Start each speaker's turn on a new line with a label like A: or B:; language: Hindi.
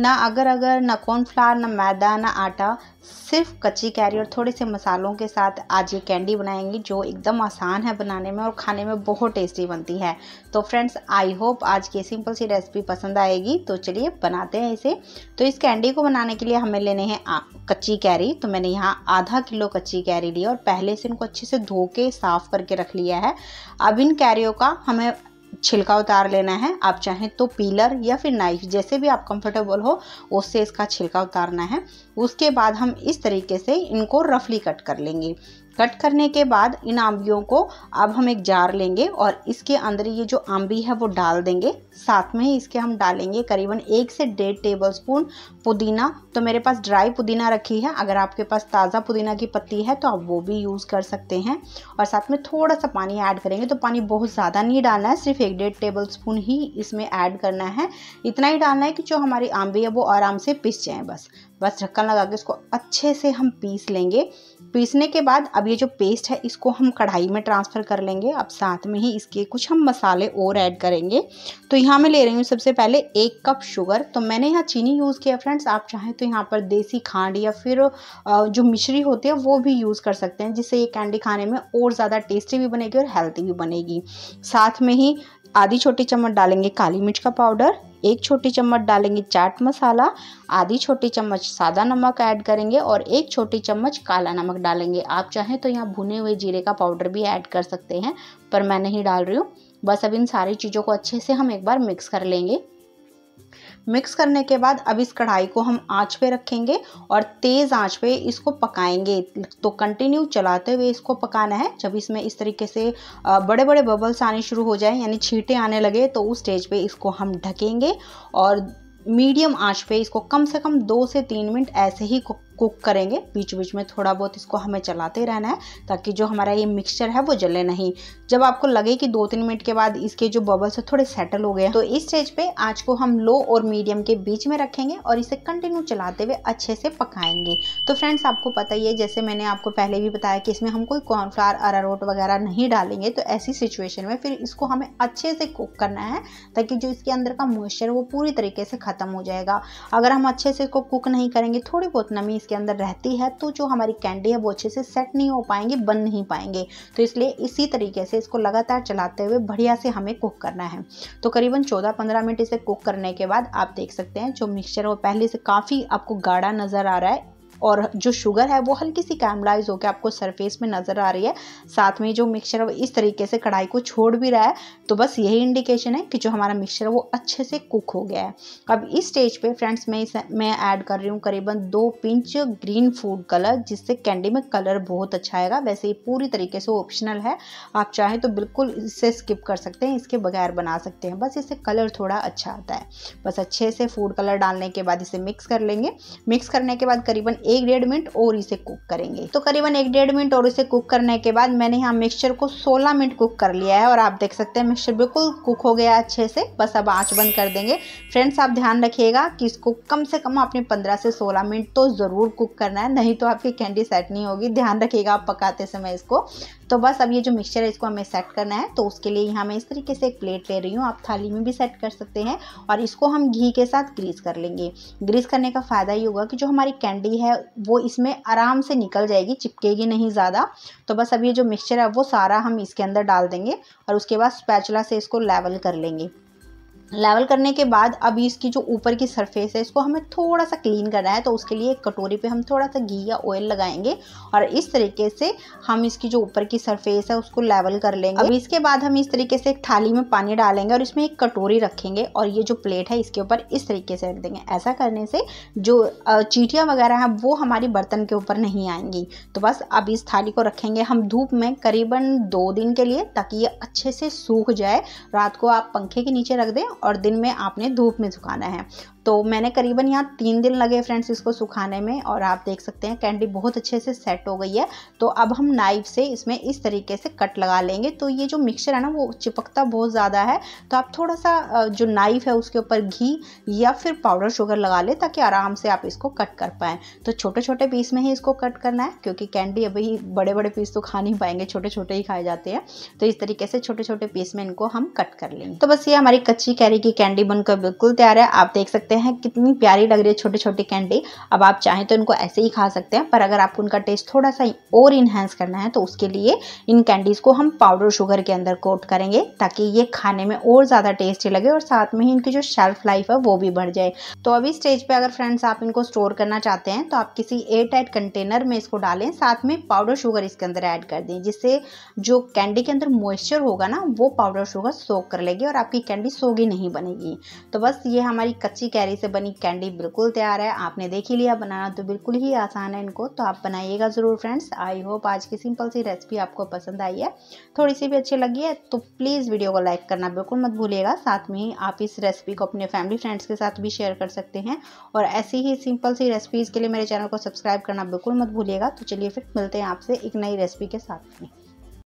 A: ना अगर अगर ना कॉर्नफ्लावर ना मैदा ना आटा सिर्फ कच्ची कैरी और थोड़े से मसालों के साथ आज ये कैंडी बनाएंगे जो एकदम आसान है बनाने में और खाने में बहुत टेस्टी बनती है तो फ्रेंड्स आई होप आज की सिंपल सी रेसिपी पसंद आएगी तो चलिए बनाते हैं इसे तो इस कैंडी को बनाने के लिए हमें लेने हैं कच्ची कैरी तो मैंने यहाँ आधा किलो कच्ची कैरी ली और पहले से इनको अच्छे से धो के साफ़ करके रख लिया है अब इन कैरियों का हमें छिलका उतार लेना है आप चाहें तो पीलर या फिर नाइफ जैसे भी आप कंफर्टेबल हो उससे इसका छिलका उतारना है उसके बाद हम इस तरीके से इनको रफली कट कर लेंगे कट करने के बाद इन आम्बियों को अब हम एक जार लेंगे और इसके अंदर ये जो आम्बी है वो डाल देंगे साथ में ही इसके हम डालेंगे करीबन एक से डेढ़ टेबल स्पून पुदीना तो मेरे पास ड्राई पुदीना रखी है अगर आपके पास ताज़ा पुदीना की पत्ती है तो आप वो भी यूज़ कर सकते हैं और साथ में थोड़ा सा पानी ऐड करेंगे तो पानी बहुत ज़्यादा नहीं डालना है सिर्फ एक डेढ़ टेबल स्पून ही इसमें ऐड करना है इतना ही डालना है कि जो हमारी आंबी है वो आराम से पिस जाए बस बस ढक्कन लगा के इसको अच्छे से हम पीस लेंगे पीसने के बाद अब ये जो पेस्ट है इसको हम कढ़ाई में ट्रांसफ़र कर लेंगे अब साथ में ही इसके कुछ हम मसाले और ऐड करेंगे तो यहाँ मैं ले रही हूँ सबसे पहले एक कप शुगर तो मैंने यहाँ चीनी यूज़ किया फ्रेंड्स आप चाहें तो यहाँ पर देसी खांड या फिर जो मिश्री होती है वो भी यूज़ कर सकते हैं जिससे ये कैंडी खाने में और ज़्यादा टेस्टी भी बनेगी और हेल्थी भी बनेगी साथ में ही आधी छोटी चम्मच डालेंगे काली मिर्च का पाउडर एक छोटी चम्मच डालेंगे चाट मसाला आधी छोटी चम्मच सादा नमक ऐड करेंगे और एक छोटी चम्मच काला नमक डालेंगे आप चाहें तो यहाँ भुने हुए जीरे का पाउडर भी ऐड कर सकते हैं पर मैं नहीं डाल रही हूँ बस अब इन सारी चीज़ों को अच्छे से हम एक बार मिक्स कर लेंगे मिक्स करने के बाद अब इस कढ़ाई को हम आंच पे रखेंगे और तेज़ आंच पे इसको पकाएंगे तो कंटिन्यू चलाते हुए इसको पकाना है जब इसमें इस तरीके से बड़े बड़े बबल्स आने शुरू हो जाए यानी छींटे आने लगे तो उस स्टेज पे इसको हम ढकेंगे और मीडियम आंच पे इसको कम से कम दो से तीन मिनट ऐसे ही कुक कुक करेंगे बीच बीच में थोड़ा बहुत इसको हमें चलाते रहना है ताकि जो हमारा ये मिक्सचर है वो जले नहीं जब आपको लगे कि दो तीन मिनट के बाद इसके जो बबल्स है थोड़े सेटल हो गए तो इस स्टेज पे आज को हम लो और मीडियम के बीच में रखेंगे और इसे कंटिन्यू चलाते हुए अच्छे से पकाएंगे तो फ्रेंड्स आपको पता ही है जैसे मैंने आपको पहले भी बताया कि इसमें हम कोई कॉर्नफ्लावर अरारोट वगैरह नहीं डालेंगे तो ऐसी सिचुएशन में फिर इसको हमें अच्छे से कुक करना है ताकि जो इसके अंदर का मॉइस्चर वो पूरी तरीके से ख़त्म हो जाएगा अगर हम अच्छे से इसको कुक नहीं करेंगे थोड़ी बहुत नमी इसके अंदर रहती है तो जो हमारी कैंडी है वो अच्छे से सेट नहीं हो पाएंगे बन नहीं पाएंगे तो इसलिए इसी तरीके से इसको लगातार चलाते हुए बढ़िया से हमें कुक करना है तो करीबन चौदह पंद्रह मिनट इसे कुक करने के बाद आप देख सकते हैं जो मिक्सचर वो पहले से काफ़ी आपको गाढ़ा नज़र आ रहा है और जो शुगर है वो हल्की सी कैमलाइज होकर आपको सरफेस में नज़र आ रही है साथ में जो मिक्सचर है वो इस तरीके से कढ़ाई को छोड़ भी रहा है तो बस यही इंडिकेशन है कि जो हमारा मिक्सचर है वो अच्छे से कुक हो गया है अब इस स्टेज पे फ्रेंड्स मैं इस मैं ऐड कर रही हूँ करीबन दो पिंच ग्रीन फूड कलर जिससे कैंडी में कलर बहुत अच्छा आएगा वैसे ये पूरी तरीके से ऑप्शनल है आप चाहें तो बिल्कुल इसे स्किप कर सकते हैं इसके बगैर बना सकते हैं बस इससे कलर थोड़ा अच्छा आता है बस अच्छे से फूड कलर डालने के बाद इसे मिक्स कर लेंगे मिक्स करने के बाद करीबन एक डेढ़ मिनट और इसे कुक करेंगे तो करीबन एक डेढ़ मिनट और इसे कुक करने के बाद मैंने यहाँ मिक्सचर को 16 मिनट कुक कर लिया है और आप देख सकते हैं मिक्सचर बिल्कुल कुक हो गया अच्छे से बस अब आँच बंद कर देंगे फ्रेंड्स आप ध्यान रखिएगा कि इसको कम से कम आपने पंद्रह से सोलह मिनट तो ज़रूर कुक करना है नहीं तो आपकी कैंडी सेट नहीं होगी ध्यान रखिएगा आप पकाते समय इसको तो बस अब ये जो मिक्सचर है इसको हमें सेट करना है तो उसके लिए यहाँ मैं इस तरीके से एक प्लेट ले रही हूँ आप थाली में भी सेट कर सकते हैं और इसको हम घी के साथ ग्रीस कर लेंगे ग्रीस करने का फ़ायदा ये होगा कि जो हमारी कैंडी है वो इसमें आराम से निकल जाएगी चिपकेगी नहीं ज़्यादा तो बस अब ये जो मिक्सचर है वो सारा हम इसके अंदर डाल देंगे और उसके बाद स्पैचला से इसको लेवल कर लेंगे लेवल करने के बाद अब इसकी जो ऊपर की सरफेस है इसको हमें थोड़ा सा क्लीन करना है तो उसके लिए एक कटोरी पे हम थोड़ा सा घी या ऑयल लगाएंगे और इस तरीके से हम इसकी जो ऊपर की सरफेस है उसको लेवल कर लेंगे अब इसके बाद हम इस तरीके से एक थाली में पानी डालेंगे और इसमें एक कटोरी रखेंगे और ये जो प्लेट है इसके ऊपर इस तरीके से रख देंगे ऐसा करने से जो चीटियाँ वगैरह हैं वो हमारी बर्तन के ऊपर नहीं आएंगी तो बस अब इस थाली को रखेंगे हम धूप में करीबन दो दिन के लिए ताकि ये अच्छे से सूख जाए रात को आप पंखे के नीचे रख दें और दिन में आपने धूप में सुखाना है तो मैंने करीबन यहाँ तीन दिन लगे फ्रेंड्स इसको सुखाने में और आप देख सकते हैं कैंडी बहुत अच्छे से सेट हो गई है तो अब हम नाइफ से इसमें इस तरीके से कट लगा लेंगे तो ये जो मिक्सचर है ना वो चिपकता बहुत ज़्यादा है तो आप थोड़ा सा जो नाइफ है उसके ऊपर घी या फिर पाउडर शुगर लगा लें ताकि आराम से आप इसको कट कर पाएँ तो छोटे छोटे पीस में ही इसको कट करना है क्योंकि कैंडी अभी बड़े बड़े पीस तो खा नहीं पाएंगे छोटे छोटे ही खाए जाते हैं तो इस तरीके से छोटे छोटे पीस में इनको हम कट कर लेंगे तो बस ये हमारी कच्ची कैरी की कैंडी बनकर बिल्कुल तैयार है आप देख सकते हैं हैं कितनी प्यारी लग रही है छोटे छोटे कैंडी अब आप चाहें तो इनको ऐसे ही खा सकते हैं पर अगर आपको उनका टेस्ट थोड़ा सा और इन्हेंस करना है तो उसके लिए इन कैंडीज़ को हम पाउडर शुगर के अंदर कोट करेंगे ताकि ये खाने में और ज़्यादा टेस्टी लगे और साथ में ही इनकी जो शेल्फ लाइफ है वो भी बढ़ जाए तो अभी स्टेज पर अगर फ्रेंड्स आप इनको स्टोर करना चाहते हैं तो आप किसी एयर टाइट कंटेनर में इसको डालें साथ में पाउडर शुगर इसके अंदर ऐड कर दें जिससे जो कैंडी के अंदर मॉइस्चर होगा ना वो पाउडर शुगर सोख कर लेगी और आपकी कैंडी सोगी नहीं बनेगी तो बस ये हमारी कच्ची कैरी से बनी कैंडी बिल्कुल तैयार है आपने देख ही लिया बनाना तो बिल्कुल ही आसान है इनको तो आप बनाइएगा ज़रूर फ्रेंड्स आई होप आज की सिंपल सी रेसिपी आपको पसंद आई है थोड़ी सी भी अच्छी लगी है तो प्लीज़ वीडियो को लाइक करना बिल्कुल मत भूलिएगा साथ में ही आप इस रेसिपी को अपने फैमिली फ्रेंड्स के साथ भी शेयर कर सकते हैं और ऐसी ही सिंपल सी रेसिपीज़ के लिए मेरे चैनल को सब्सक्राइब करना बिल्कुल मत भूलिएगा तो चलिए फिर मिलते हैं आपसे एक नई रेसिपी के साथ में